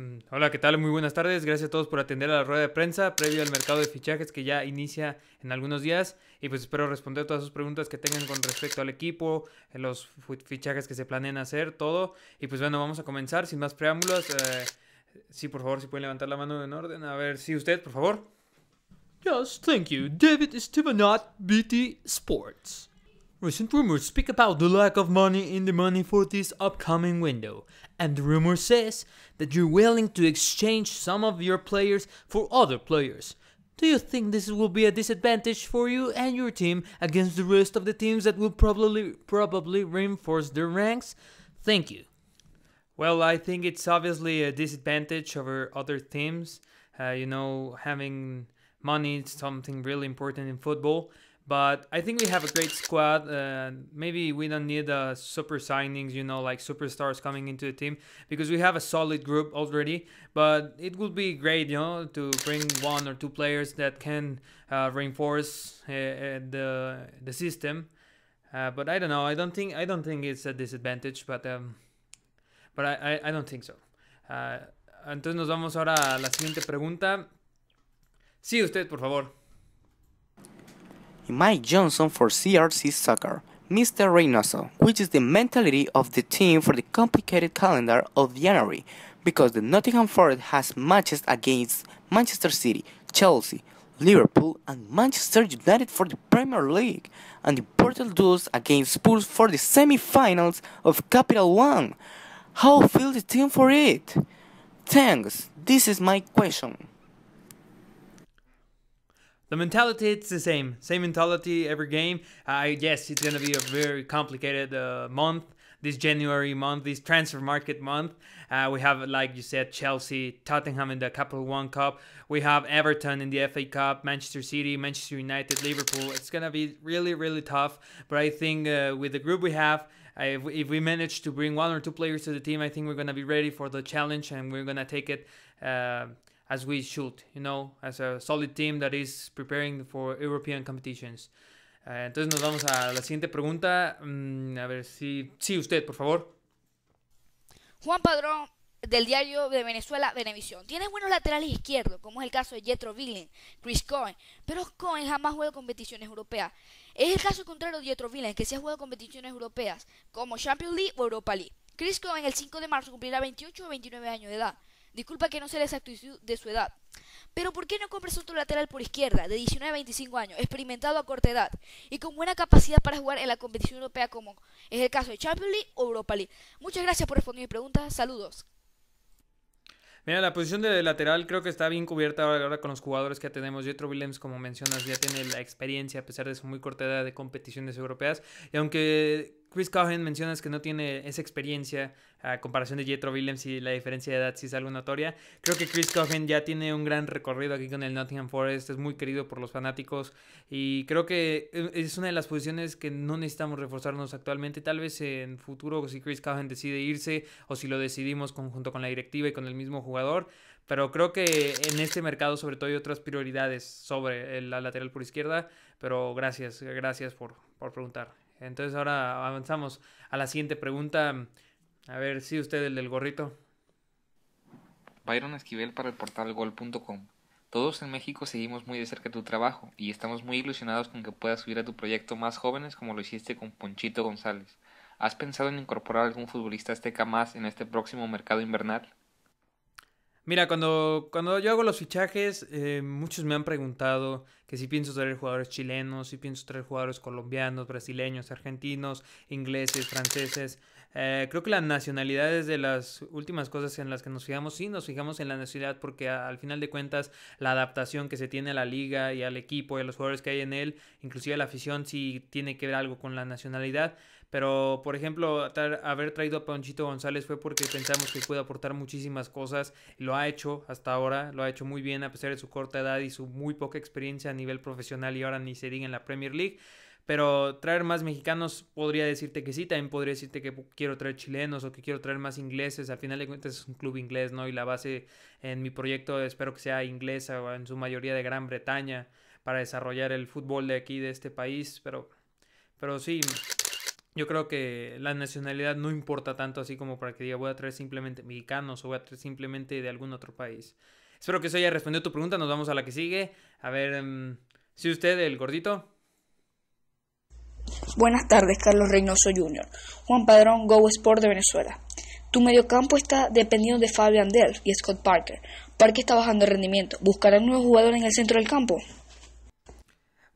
Mm, hola, ¿qué tal? Muy buenas tardes. Gracias a todos por atender a la rueda de prensa previo al mercado de fichajes que ya inicia en algunos días. Y pues espero responder todas sus preguntas que tengan con respecto al equipo, eh, los fichajes que se planean hacer, todo. Y pues bueno, vamos a comenzar sin más preámbulos. Eh, sí, por favor, si pueden levantar la mano en orden. A ver, sí, usted, por favor. Yes, thank you. David Stevenot, BT Sports. Recent rumors speak about the lack of money in the money for this upcoming window, and the rumor says that you're willing to exchange some of your players for other players. Do you think this will be a disadvantage for you and your team against the rest of the teams that will probably probably reinforce their ranks? Thank you. Well, I think it's obviously a disadvantage over other teams. Uh, you know, having money is something really important in football. But I think we have a great squad, and maybe we don't need uh, super signings, you know, like superstars coming into the team because we have a solid group already. But it would be great, you know, to bring one or two players that can uh, reinforce uh, uh the the system. Uh, but I don't know. I don't think I don't think it's a disadvantage, but um, but I, I, I don't think so. Uh, entonces nos vamos ahora a la siguiente pregunta. Sí, usted, por favor. Mike Johnson for CRC Soccer, Mr. Reynoso, which is the mentality of the team for the complicated calendar of January, because the Nottingham Forest has matches against Manchester City, Chelsea, Liverpool, and Manchester United for the Premier League, and important duels against Spurs for the semi-finals of Capital One. How feel the team for it? Thanks. This is my question. The mentality, it's the same. Same mentality every game. I guess it's going to be a very complicated uh, month. This January month, this transfer market month. Uh, we have, like you said, Chelsea, Tottenham in the Capital One Cup. We have Everton in the FA Cup, Manchester City, Manchester United, Liverpool. It's going to be really, really tough. But I think uh, with the group we have, if, if we manage to bring one or two players to the team, I think we're going to be ready for the challenge and we're going to take it uh, as we you know, as a solid team that is preparing for European competitions. Eh, entonces nos vamos a la siguiente pregunta. Mm, a ver si. Sí, usted, por favor. Juan Padrón, del diario de Venezuela, Venevisión. Tiene buenos laterales izquierdos, como es el caso de Jetro Villen, Chris Cohen, pero Cohen jamás juega competiciones europeas. Es el caso contrario de Jetro Villen, que sí ha jugado competiciones europeas, como Champions League o Europa League. Chris Cohen el 5 de marzo cumplirá 28 o 29 años de edad. Disculpa que no sé la exactitud de su edad. Pero ¿por qué no compras otro lateral por izquierda, de 19 a 25 años, experimentado a corta edad y con buena capacidad para jugar en la competición europea como es el caso de Champions League o Europa League? Muchas gracias por responder mi pregunta. Saludos. Mira, la posición de lateral creo que está bien cubierta ahora con los jugadores que tenemos. Jetro Willems, como mencionas, ya tiene la experiencia, a pesar de su muy corta edad, de competiciones europeas. Y aunque Chris Cohen mencionas que no tiene esa experiencia a comparación de Jetro Willems y la diferencia de edad si es algo notoria. Creo que Chris Cohen ya tiene un gran recorrido aquí con el Nottingham Forest, es muy querido por los fanáticos y creo que e, es una de las posiciones que no necesitamos reforzarnos actualmente. Tal vez en futuro si Chris Cohen decide irse o si lo decidimos conjunto con la directiva y con el mismo jugador, pero creo que en este mercado sobre todo hay otras prioridades sobre la lateral por izquierda, pero gracias, gracias por, por preguntar. Entonces ahora avanzamos a la siguiente pregunta. A ver, si sí, usted, el del gorrito. Byron Esquivel para el portal gol.com. Todos en México seguimos muy de cerca tu trabajo y estamos muy ilusionados con que puedas subir a tu proyecto más jóvenes como lo hiciste con Ponchito González. ¿Has pensado en incorporar algún futbolista azteca más en este próximo mercado invernal? Mira, cuando, cuando yo hago los fichajes, eh, muchos me han preguntado que si pienso traer jugadores chilenos, si pienso traer jugadores colombianos, brasileños, argentinos, ingleses, franceses. Eh, creo que la nacionalidad es de las últimas cosas en las que nos fijamos. Sí, nos fijamos en la nacionalidad porque al final de cuentas la adaptación que se tiene a la liga y al equipo y a los jugadores que hay en él, inclusive la afición, sí tiene que ver algo con la nacionalidad. Pero, por ejemplo, haber traído a Panchito González fue porque pensamos que puede aportar muchísimas cosas. Lo ha hecho hasta ahora, lo ha hecho muy bien a pesar de su corta edad y su muy poca experiencia a nivel profesional y ahora ni se diga en la Premier League. Pero traer más mexicanos podría decirte que sí, también podría decirte que quiero traer chilenos o que quiero traer más ingleses. Al final de cuentas es un club inglés, ¿no? Y la base en mi proyecto espero que sea inglesa o en su mayoría de Gran Bretaña para desarrollar el fútbol de aquí, de este país. Pero, pero sí, yo creo que la nacionalidad no importa tanto así como para que diga voy a traer simplemente mexicanos o voy a traer simplemente de algún otro país. Espero que eso haya respondido tu pregunta. Nos vamos a la que sigue. A ver, em, si usted, el gordito. Buenas tardes, Carlos Reynoso Jr. Juan Padrón, Go Sport de Venezuela. Tu mediocampo está dependiendo de Fabian Delph y Scott Parker. Parker está bajando el rendimiento. un nuevo jugador en el centro del campo?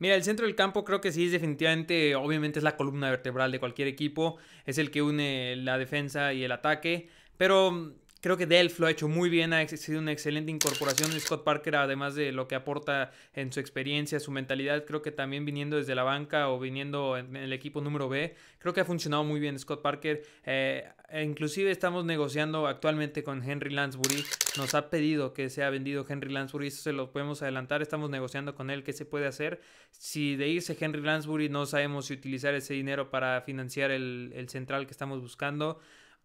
Mira, el centro del campo creo que sí es definitivamente, obviamente es la columna vertebral de cualquier equipo, es el que une la defensa y el ataque, pero Creo que Delph lo ha hecho muy bien, ha sido una excelente incorporación de Scott Parker, además de lo que aporta en su experiencia, su mentalidad, creo que también viniendo desde la banca o viniendo en el equipo número B, creo que ha funcionado muy bien Scott Parker. Eh, e inclusive estamos negociando actualmente con Henry Lansbury, nos ha pedido que sea vendido Henry Lansbury, eso se lo podemos adelantar, estamos negociando con él qué se puede hacer. Si de irse Henry Lansbury no sabemos si utilizar ese dinero para financiar el, el central que estamos buscando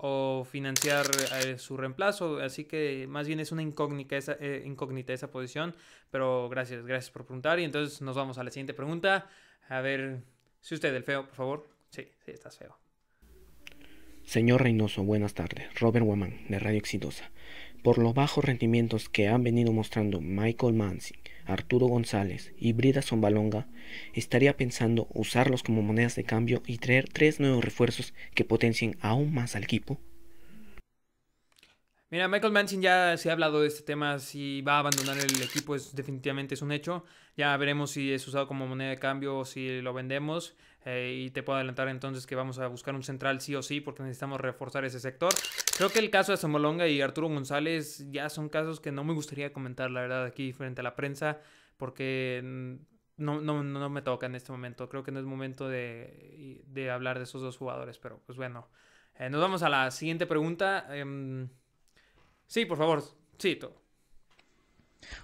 o financiar eh, su reemplazo. Así que más bien es una incógnita esa, eh, incógnita esa posición. Pero gracias, gracias por preguntar. Y entonces nos vamos a la siguiente pregunta. A ver, si usted, el feo, por favor. Sí, sí, estás feo. Señor Reynoso, buenas tardes. Robert Waman, de Radio Exitosa. Por los bajos rendimientos que han venido mostrando Michael Mansi Arturo González y Brida Zombalonga, estaría pensando usarlos como monedas de cambio y traer tres nuevos refuerzos que potencien aún más al equipo? Mira, Michael Manson ya se ha hablado de este tema, si va a abandonar el equipo es definitivamente es un hecho. Ya veremos si es usado como moneda de cambio o si lo vendemos. Eh, y te puedo adelantar entonces que vamos a buscar un central sí o sí porque necesitamos reforzar ese sector. Creo que el caso de Zamolonga y Arturo González ya son casos que no me gustaría comentar, la verdad, aquí frente a la prensa, porque no, no, me toca en este momento. Creo que no es momento de, hablar de esos dos jugadores, pero pues bueno. Eh, nos vamos a la siguiente pregunta. Em, sí, por favor, sí, Cito.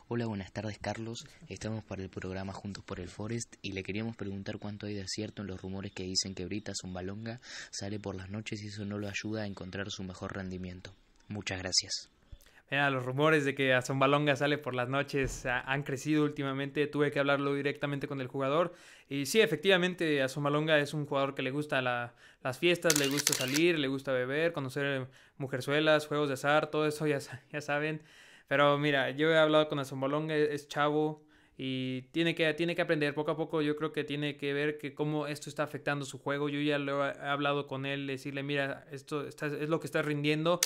Hola, buenas tardes Carlos. Estamos para el programa Juntos por el Forest y le queríamos preguntar cuánto hay de cierto en los rumores que dicen que Brita Zumbalonga sale por las noches y eso no lo ayuda a encontrar su mejor rendimiento. Muchas gracias. Mira, los rumores de que sale por las noches han crecido últimamente. Tuve que hablarlo directamente con el jugador. Y sí, efectivamente, a es un jugador que le gusta las fiestas, le gusta salir, le gusta beber, conocer eh, mujerzuelas, juegos de azar, todo eso ya, ya saben. Pero mira, yo he hablado con Asombolón e-, es, chavo y tiene que, tiene que aprender poco a poco. Yo creo que tiene que ver que cómo esto está afectando su juego. Yo ya lo he hablado con él, decirle, mira, esto es lo que estás rindiendo.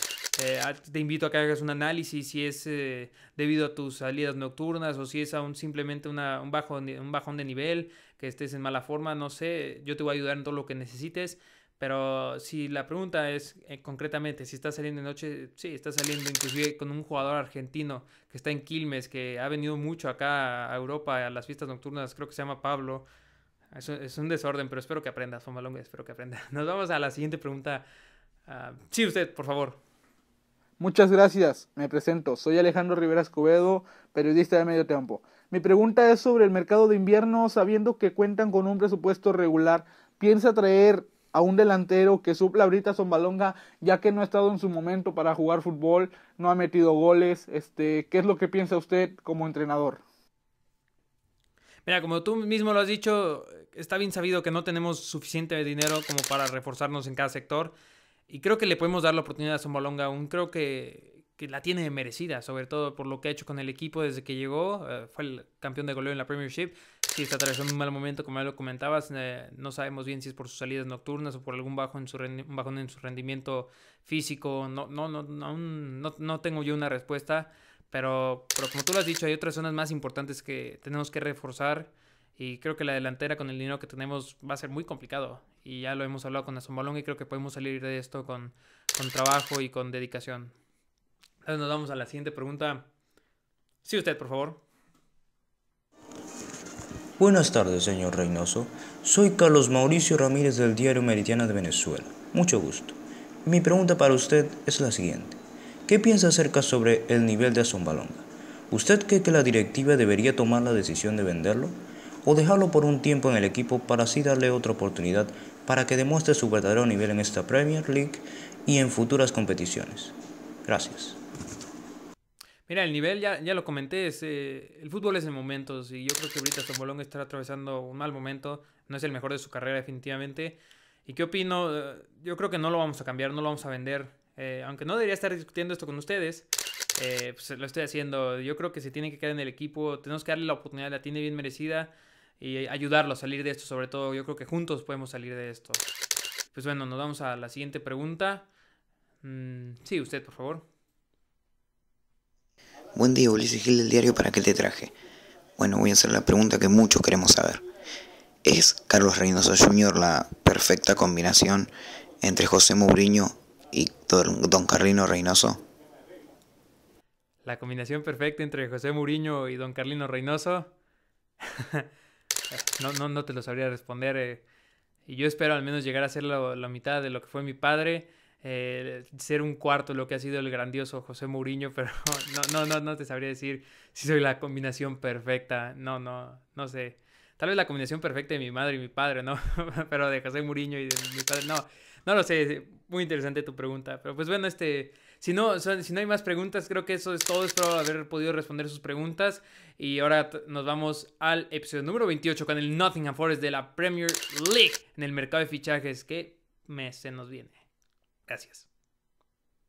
Eh, te invito a que hagas un análisis si es eh, debido a tus salidas nocturnas o si es aún simplemente una, un, un bajón de nivel que estés en mala forma, no sé, yo te voy a ayudar en todo lo que necesites. Pero si la pregunta es eh, concretamente si está saliendo de noche, sí, está saliendo inclusive con un jugador argentino que está en Quilmes, que ha venido mucho acá a Europa a las fiestas nocturnas, creo que se llama Pablo. Es, es un desorden, pero espero que aprendas, Fomalonga, espero que aprendas. Nos vamos a la siguiente pregunta. Ah, sí, usted, por favor. Muchas gracias, me presento. Soy Alejandro Rivera Escobedo, periodista de Medio Tiempo. Mi pregunta es sobre el mercado de invierno, sabiendo que cuentan con un presupuesto regular. ¿Piensa traer a un delantero que supla ahorita a Zombalonga, ya que no ha estado en su momento para jugar fútbol, no ha metido goles? Este, ¿Qué es lo que piensa usted como entrenador? Mira, como tú mismo lo has dicho, está bien sabido que no tenemos suficiente dinero como para reforzarnos en cada sector. Y creo que le podemos dar la oportunidad a Zombalonga. Aún creo que que la tiene merecida, sobre todo por lo que ha hecho con el equipo desde que llegó. Eh, fue el campeón de goleo en la Premiership. Sí, está atravesando un mal momento, como ya lo comentabas. Eh, no sabemos bien si es por sus salidas nocturnas o por algún bajo en su bajón en su rendimiento físico. No, no, no, no, no, tengo yo una respuesta. Pero, pero como tú lo has dicho, hay otras zonas más importantes que tenemos que reforzar. Y creo que la delantera con el dinero que tenemos va a ser muy complicado. Y ya lo hemos hablado con Balón y creo que podemos salir de esto con, con trabajo y con dedicación nos vamos a la siguiente pregunta. Sí, usted, por favor. Buenas tardes, señor Reynoso. Soy Carlos Mauricio Ramírez del diario Meridiana de Venezuela. Mucho gusto. Mi pregunta para usted es la siguiente. ¿Qué piensa acerca sobre el nivel de Asombalonga? ¿Usted cree que la directiva debería tomar la decisión de venderlo o dejarlo por un tiempo en el equipo para así darle otra oportunidad para que demuestre su verdadero nivel en esta Premier League y en futuras competiciones? Gracias. Mira, el nivel, ya, ya lo comenté, eh, el fútbol es en momentos y yo creo que ahorita Bolón está atravesando un mal momento, no es el mejor de su carrera definitivamente. ¿Y qué opino? Eh, yo creo que no lo vamos a cambiar, no lo vamos a vender. Eh, aunque no debería estar discutiendo esto con ustedes, pues lo estoy haciendo. Yo creo que se tiene que quedar en el equipo, tenemos que darle la oportunidad, la tiene bien merecida y ayudarlo a salir de esto, sobre todo. Yo creo que juntos podemos salir de esto. Pues bueno, nos vamos a la siguiente pregunta. Mm, sí, usted, por favor. Buen día, Ulises Gil del diario, ¿para qué te traje? Bueno, voy a hacer la pregunta que muchos queremos saber. ¿Es Carlos Reynoso Jr. la perfecta combinación entre José Mourinho y Don Carlino Reynoso? La combinación perfecta entre José Mourinho y Don Carlino Reynoso. no, no, no te lo sabría responder. Eh. Y yo espero al menos llegar a ser la mitad de lo que fue mi padre eh, ser un cuarto lo que ha sido el grandioso José Mourinho, pero no, no, no, no te sabría decir si soy la combinación perfecta. No, no, no sé. Tal vez la combinación perfecta de mi madre y mi padre, ¿no? pero de José Mourinho y de mi padre, no. No lo sé, muy interesante tu pregunta. Pero pues bueno, este, si no, si no hay más preguntas, creo que eso es todo. Espero haber podido responder sus preguntas. Y ahora nos vamos al episodio número 28 con el Nothing and Forest de la Premier League en el mercado de fichajes. que mes se nos viene? Gracias.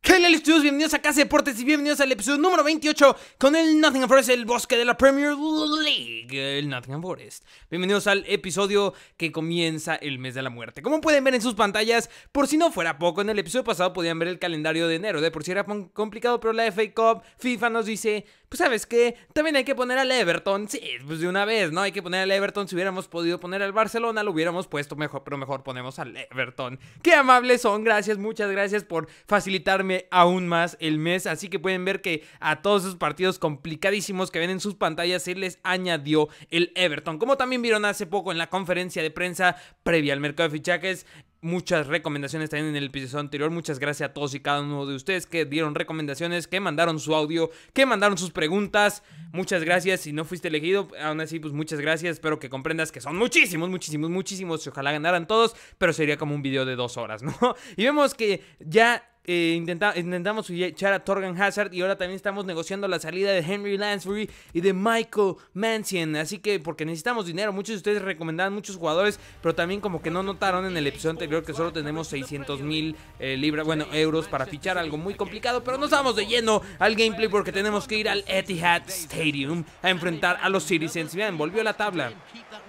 Hola estudios, bienvenidos a Casa Deportes y bienvenidos al episodio número 28 con el Nothing Forest, el bosque de la Premier League, el Nothing Forest. Bienvenidos al episodio que comienza el mes de la muerte. Como pueden ver en sus pantallas, por si no fuera poco, en el episodio pasado podían ver el calendario de enero, de por si era complicado, pero la FA Cup, FIFA nos dice pues, sabes que también hay que poner al Everton, sí, pues de una vez, ¿no? Hay que poner al Everton, si hubiéramos podido poner al Barcelona, lo hubiéramos puesto mejor, pero mejor ponemos al Everton. Qué amables son, gracias, muchas gracias por facilitarme aún más el mes, así que pueden ver que a todos esos partidos complicadísimos que ven en sus pantallas se les añadió el Everton, como también vieron hace poco en la conferencia de prensa previa al mercado de fichajes, muchas recomendaciones también en el episodio anterior. Muchas gracias a todos y cada uno de ustedes que dieron recomendaciones, que mandaron su audio, que mandaron sus preguntas. Muchas gracias. Si no fuiste elegido, aún así, pues muchas gracias. Espero que comprendas que son muchísimos, muchísimos, muchísimos. Ojalá ganaran todos, pero sería como un video de dos horas, ¿no? Y vemos que ya eh, intentamos echar a Torgan Hazard y ahora también estamos negociando la salida de Henry Lansbury y de Michael Mansion. Así que porque necesitamos dinero, muchos de ustedes recomendaban muchos jugadores, pero también como que no notaron en el episodio anterior que solo tenemos 600 mil eh, libras, bueno, euros para fichar algo muy complicado. Pero nos vamos de lleno al gameplay porque tenemos que ir al Etihad Stadium a enfrentar a los Citizens. Bien, volvió la tabla.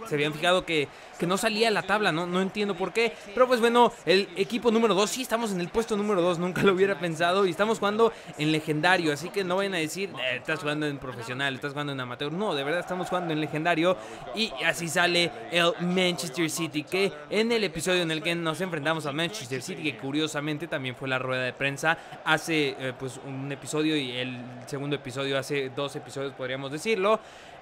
Se habían fijado que que no salía a la tabla, no, no entiendo por qué. Pero pues bueno, el equipo número 2, sí estamos en el puesto número 2, nunca lo hubiera pensado. Y estamos jugando en legendario, así que no vayan a decir, eh, estás jugando en profesional, estás jugando en amateur. No, de verdad estamos jugando en legendario. Y así sale el Manchester City, que en el episodio en el que nos enfrentamos a Manchester City, que curiosamente también fue la rueda de prensa hace eh, pues un episodio y el segundo episodio hace dos episodios, podríamos decirlo.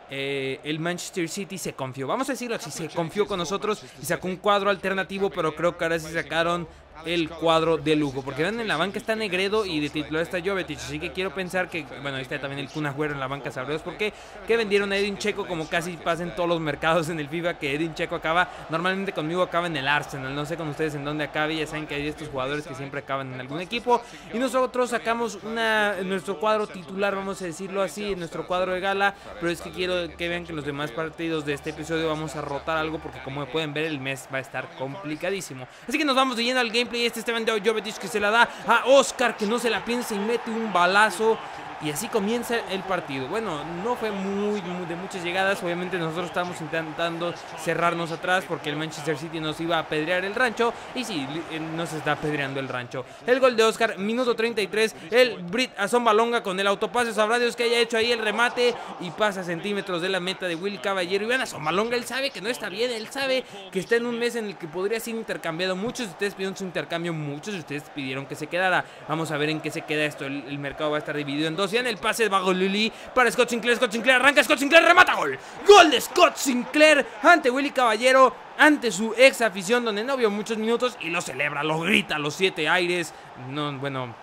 Eh, el Manchester City se confió. Vamos a decirlo así, se confió con nosotros y sacó un cuadro alternativo, pero creo que ahora sí sacaron el cuadro de lujo. Porque ven, en la banca está Negredo y de titular está Jovetic. Así que quiero pensar que, bueno, ahí está también el Kun Agüero en la banca, sabreos porque Que vendieron a Edin Checo como casi pasa en todos los mercados en el FIFA. Que Edin Checo acaba, normalmente conmigo acaba en el Arsenal. No sé con ustedes en dónde acabe. Ya saben que hay estos jugadores que siempre acaban en algún equipo. Y nosotros sacamos una, nuestro cuadro titular, vamos a decirlo así, en nuestro cuadro de gala. Pero es que quiero que vean que en los demás partidos de este episodio vamos a rotar algo. Porque como pueden ver, el mes va a estar complicadísimo. Así que nos vamos de lleno al game y Este Esteban de Jovetic que se la da a Oscar, que no se la piensa y mete un balazo y así comienza el partido. Bueno, no fue muy, de muchas llegadas. Obviamente nosotros estábamos intentando cerrarnos atrás porque el Manchester City nos iba a apedrear el rancho. Y sí, eh, nos está apedreando el rancho. El gol de Oscar, minuto 33. El Brit Balonga con el autopase. Sabrá Dios que haya hecho ahí el remate. Y pasa centímetros de la meta de Will Caballero. Y Iván Balonga, él sabe que no está bien. Él sabe que está en un mes en el que podría ser intercambiado. Muchos de ustedes pidieron su intercambio. Muchos de ustedes pidieron que se quedara. Vamos a ver en qué se queda esto. el mercado va a estar dividido en dos el pase de Bagoluli para Scott Sinclair. Scott Sinclair arranca, Scott Sinclair remata gol. Gol de Scott Sinclair ante Willy Caballero, ante su ex afición donde no vio muchos minutos y lo celebra, lo grita, los siete aires. No, bueno,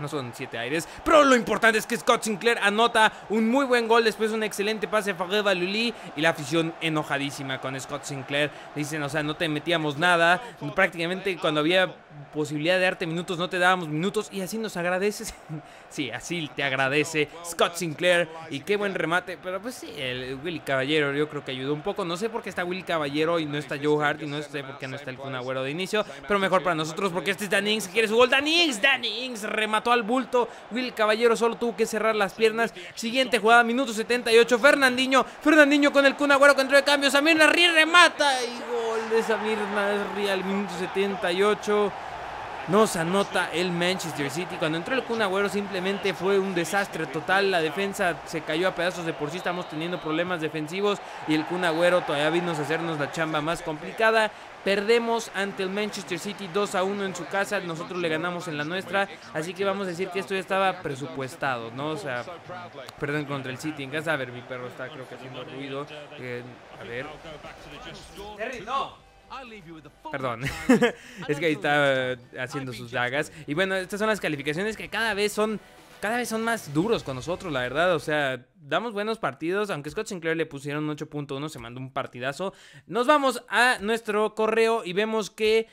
no son siete aires. Pero lo importante es que Scott Sinclair anota un muy buen gol después un excelente pase de Valulí. Lulí y la afición enojadísima con Scott Sinclair. Dicen, o sea, no te metíamos nada. Prácticamente cuando había posibilidad de darte minutos, no te dábamos minutos y así nos agradeces. sí, así te agradece Scott Sinclair y qué buen remate. Pero pues sí, el Willy Caballero yo creo que ayudó un poco. No sé por qué está Willy Caballero y no está Joe Hart y no sé por qué no está el Kun de inicio. Pero mejor para nosotros porque este es Dan Ings quiere su gol. Dan Ings, Dan remató al bulto. Will Caballero solo tuvo que cerrar las piernas. Siguiente jugada, minuto 78. Fernandinho, Fernandinho con el Kun Agüero contra el cambio. Samir Narri remata y gol de Samir Narri al minuto 78 nos anota el Manchester City. Cuando entró el Kun Agüero simplemente fue un desastre total. La defensa se cayó a pedazos de por sí. Estamos teniendo problemas defensivos y el Kun Agüero todavía vino a hacernos la chamba más complicada. Perdemos ante el Manchester City 2 a 1 en su casa, nosotros le ganamos en la nuestra, así que vamos a decir que esto ya estaba presupuestado, ¿no? O sea, perdón, contra el City en casa. A ver, mi perro está creo que haciendo ruido. Eh, a ver. no. Perdón, es que ahí está haciendo sus lagas Y bueno, estas son las calificaciones que cada vez son cada vez son más duros con nosotros, la verdad. O sea, damos buenos partidos. Aunque Scott Sinclair le pusieron 8.1, se mandó un partidazo. Nos vamos a nuestro correo y vemos que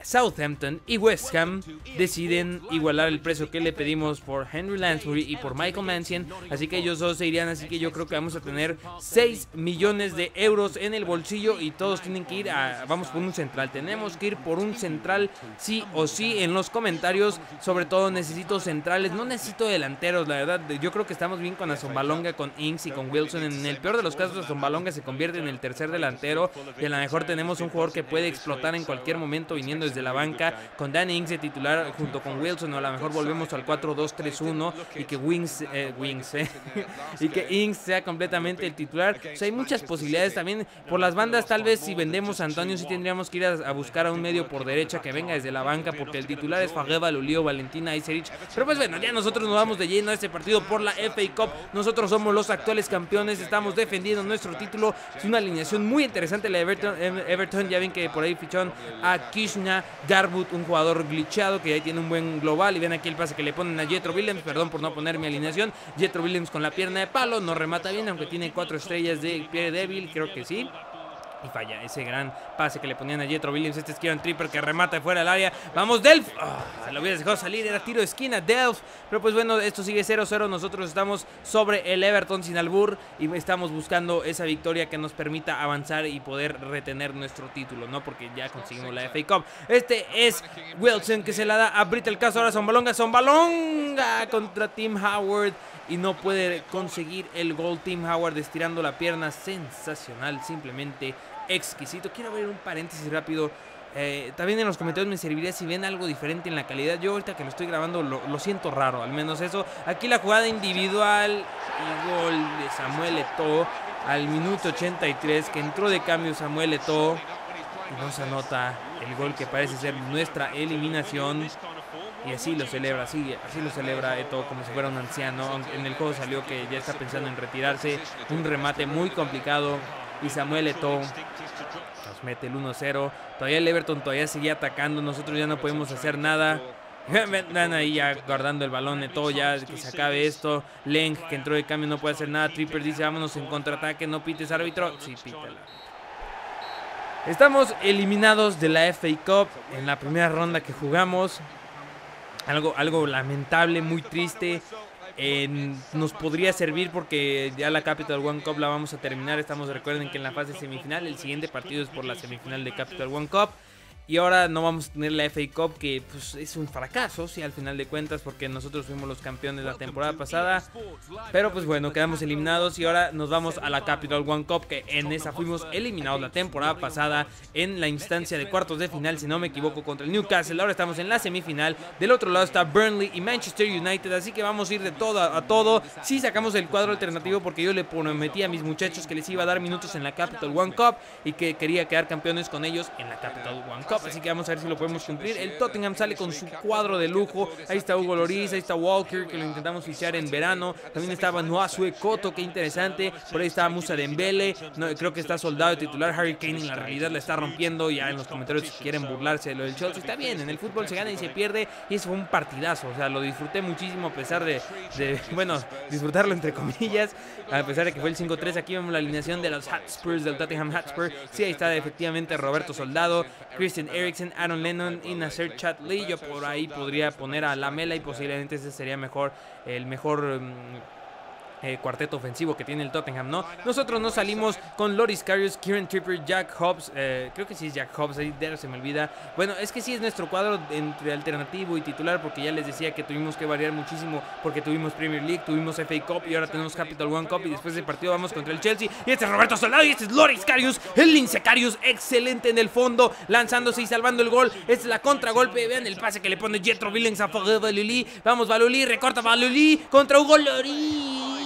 Southampton y West Ham deciden igualar el precio que le pedimos por Henry Lansbury y por Michael Manchin, así que ellos dos se irían, así que yo creo que vamos a tener 6 millones de euros en el bolsillo y todos tienen que ir a, vamos por un central, tenemos que ir por un central sí o sí en los comentarios, sobre todo necesito centrales, no necesito delanteros, la verdad, yo creo que estamos bien con Azombalonga, con Inks y con Wilson, en el peor de los casos Azombalonga se convierte en el tercer delantero y a lo mejor tenemos un jugador que puede explotar en cualquier momento viniendo desde la banca con Danny Ings de titular junto con Wilson, o a lo mejor volvemos al 4-2-3-1 y que Wings, eh, Wings eh, y que Ings sea completamente el titular. O hay muchas posibilidades también por las bandas. Tal vez si vendemos a Antonio, sí tendríamos que ir a, buscar a un medio por derecha que venga desde la banca, porque el titular es Fageva, Lulio, Valentina, Iserich. Pero pues bueno, ya nosotros nos vamos de lleno a este partido por la FA Cup. Nosotros somos los actuales campeones, estamos defendiendo nuestro título. Es una alineación muy interesante la de Everton. Em, Everton ya ven que por ahí fichón a Kish darbut un jugador glitchado que ya tiene un buen global. Y ven aquí el pase que le ponen a Jetro Williams perdón por no poner mi alineación. Jetro Williams con la pierna de palo, no remata bien, aunque tiene cuatro estrellas de pie débil, creo que sí. Y falla ese gran pase que le ponían a Jetro Williams. Este es Kieran Tripper que remata de fuera del área. Vamos, Delf. Ah, lo hubiera dejado salir. Era tiro de esquina, Delf. Pero pues bueno, esto sigue 0-0. Nosotros estamos sobre el Everton sin albur. Y estamos buscando esa victoria que nos permita avanzar y poder retener nuestro título, ¿no? Porque ya conseguimos la FA Cup. Este es Wilson que se la da a el Caso. Ahora son Balonga. Son contra Tim Howard y no puede conseguir el gol Tim Howard estirando la pierna. Sensacional, simplemente exquisito. Quiero abrir un paréntesis rápido. Eh, también en los comentarios me serviría si ven algo diferente en la calidad. Yo ahorita que lo estoy grabando lo, siento raro, al menos eso. Aquí la jugada individual el gol de Samuel Eto'o al minuto 83 que entró de cambio Samuel Eto'o y no se nota el gol que parece ser nuestra eliminación y así lo celebra, así, así lo celebra Eto como si fuera un anciano. En el juego salió que ya está pensando en retirarse. Un remate muy complicado. Y Samuel Eto nos mete el 1-0. Todavía el Everton todavía sigue atacando. Nosotros ya no podemos hacer nada. Van ahí ya guardando el balón de ya que se acabe esto. Leng, que entró de cambio, no puede hacer nada. Tripper dice, vámonos en contraataque, no pites árbitro. Sí, pítala. Estamos eliminados de la FA Cup en la primera ronda que jugamos algo, algo lamentable, muy triste. Eh, nos podría servir porque ya la Capital One Cup la vamos a terminar. Estamos, recuerden que en la fase semifinal, el siguiente partido es por la semifinal de Capital One Cup. Y ahora no vamos a tener la FA Cup, que pues, es un fracaso, sí, al final de cuentas, porque nosotros fuimos los campeones la temporada pasada. Pero pues bueno, quedamos eliminados y ahora nos vamos a la Capital One Cup, que en esa fuimos eliminados la temporada pasada en la instancia de cuartos de final, si no me equivoco, contra el Newcastle. Ahora estamos en la semifinal. Del otro lado está Burnley y Manchester United, así que vamos a ir de todo a, todo. Sí sacamos el cuadro alternativo porque yo le prometí a mis muchachos que les iba a dar minutos en la Capital One Cup y que quería quedar campeones con ellos en la Capital One Cup así que vamos a ver si lo podemos cumplir. El Tottenham sale con su cuadro de lujo. Ahí está Hugo Loris, ahí está Walker, que lo intentamos fichar en verano. También estaba Noazue Coto, qué interesante. Por ahí está Musa Dembele. No, creo que está soldado titular. Harry Kane en la realidad la está rompiendo. Ya en los comentarios quieren burlarse de lo del Chelsea. Está bien, en el fútbol se gana y se pierde. Y eso fue un partidazo. O sea, lo disfruté muchísimo a pesar de, bueno, disfrutarlo entre comillas. A pesar de que fue el 5-3, aquí vemos la alineación de los Hotspurs, del Tottenham Hotspur. Sí, ahí está efectivamente Roberto Soldado, Christian ericsson Aaron Lennon y Nasser Lee. Yo por ahí podría poner a Lamela y posiblemente ese sería mejor, el mejor mm, eh, cuarteto ofensivo que tiene el Tottenham, ¿no? Nosotros no salimos con Loris Karius, Kieran Tripper, Jack Hobbs, eh, creo que sí es Jack Hobbs, ahí se me olvida. Bueno, es que sí es nuestro cuadro entre alternativo y titular, porque ya les decía que tuvimos que variar muchísimo, porque tuvimos Premier League, tuvimos FA Cup y ahora tenemos Capital One Cup y después del partido vamos contra el Chelsea. Y este es Roberto Soldado y este es Loris Karius, el Lince Karius, excelente en el fondo, lanzándose y salvando el gol. Es la contragolpe, vean el pase que le pone Jetro Villens a Valuli. Vamos Valuli, recorta Valuli contra Hugo Loris.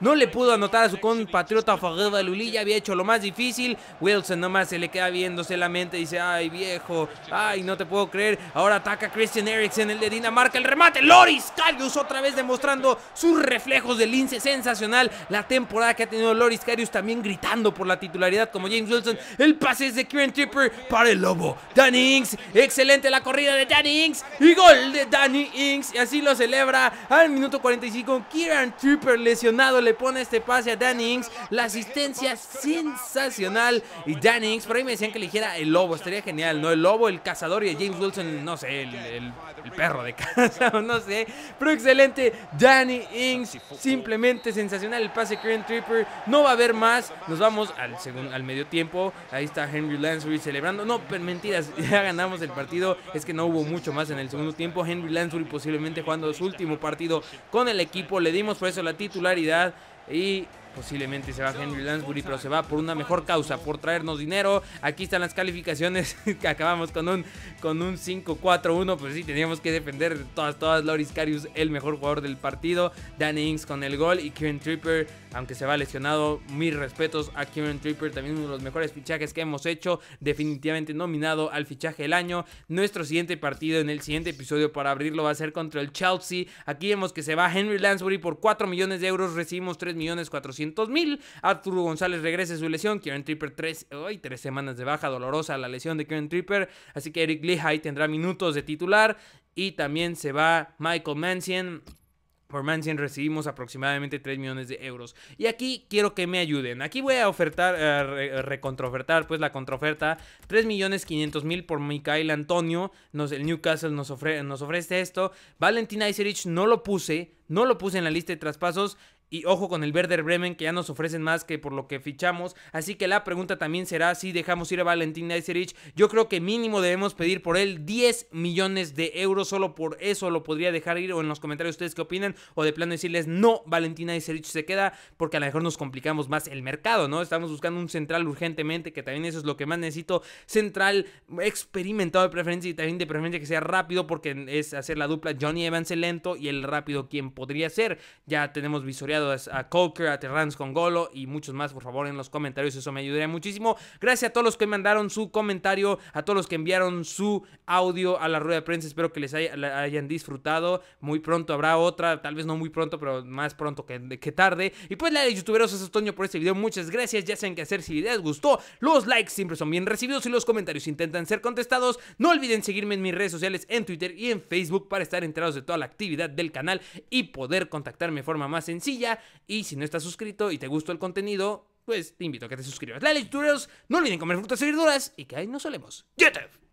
No le pudo anotar a su compatriota Lulí Ya había hecho lo más difícil. Wilson nomás se le queda viéndose la mente, dice, ay viejo, ay no te puedo creer. Ahora ataca Christian Eriksen, el de Dinamarca, el remate. Loris Carius otra vez demostrando sus reflejos de lince sensacional. La temporada que ha tenido Loris Carius también gritando por la titularidad como James Wilson. El pase es de Kieran Tripper para el Lobo. Danny Inks, excelente la corrida de Danny Inks y gol de Danny Inks. Y así lo celebra al minuto 45. Kieran Tripper lesionado le pone este pase a Danny Ings. La asistencia sensacional. Y Danny Ings, por ahí me decían que eligiera el lobo. Estaría genial, ¿no? El lobo, el cazador y James Wilson, no sé, el, perro de casa, no sé. Pero excelente. Danny Ings, simplemente sensacional el pase Green Tripper. No va a haber más. Nos vamos al, segundo, al medio tiempo. Ahí está Henry Lansbury celebrando. No, mentiras, ya ganamos el partido. Es que no hubo mucho más en el segundo tiempo. Henry Lansbury posiblemente jugando su último partido con el equipo. Le dimos por eso la titularidad. E Posiblemente se va Henry Lansbury, pero se va por una mejor causa, por traernos dinero. Aquí están las calificaciones que acabamos con un, con un 5-4-1. Pues sí, teníamos que defender todas, todas. Loris Carius, el mejor jugador del partido. Danny Ings con el gol. Y Kieran Tripper, aunque se va lesionado, mis respetos a Kieran Tripper. También uno de los mejores fichajes que hemos hecho. Definitivamente nominado al fichaje del año. Nuestro siguiente partido en el siguiente episodio para abrirlo va a ser contra el Chelsea. Aquí vemos que se va Henry Lansbury por 4 millones de euros. Recibimos 3 millones 400 mil. Arturo González regrese su lesión. Kieran Tripper, tres, hoy tres semanas de baja dolorosa la lesión de Kieran Tripper. Así que Eric Lehigh tendrá minutos de titular. Y también se va Michael Mansion. Por Mansion recibimos aproximadamente 3 millones de euros. Y aquí quiero que me ayuden. Aquí voy a ofertar, a recontrofertar, pues la contraoferta. 3 millones Quinientos mil por Mikael Antonio. Nos, el Newcastle nos, nos ofrece esto. Valentina Iserich no lo puse. No lo puse en la lista de traspasos. Y ojo con el Werder Bremen, que ya nos ofrecen más que por lo que fichamos. Así que la pregunta también será si dejamos ir a Valentín Neiserich. Yo creo que mínimo debemos pedir por él 10 millones de euros. Solo por eso lo podría dejar ir. O en los comentarios ustedes qué opinan. O de plano decirles, no, Valentín Iserich se queda. Porque a lo mejor nos complicamos más el mercado, ¿no? Estamos buscando un central urgentemente, que también eso es lo que más necesito. Central experimentado de preferencia y también de preferencia que sea rápido. Porque es hacer la dupla Johnny Evans el lento y el rápido quien podría ser. Ya tenemos visual a Coker, a con Golo y muchos más, por favor, en los comentarios. Eso me ayudaría muchísimo. Gracias a todos los que mandaron su comentario, a todos los que enviaron su audio a la rueda de prensa. Espero que les hayan disfrutado. Muy pronto habrá otra, tal vez no muy pronto, pero más pronto que, que tarde. Y pues, la de youtuberos, es por este video. Muchas gracias. Ya saben qué hacer si les gustó. Los likes siempre son bien recibidos y los comentarios intentan ser contestados. No olviden seguirme en mis redes sociales, en Twitter y en Facebook para estar enterados de toda la actividad del canal y poder contactarme de forma más sencilla. Y si no estás suscrito y te gustó el contenido, pues te invito a que te suscribas. La lectureros, no olviden comer frutas y verduras y que ahí nos solemos. te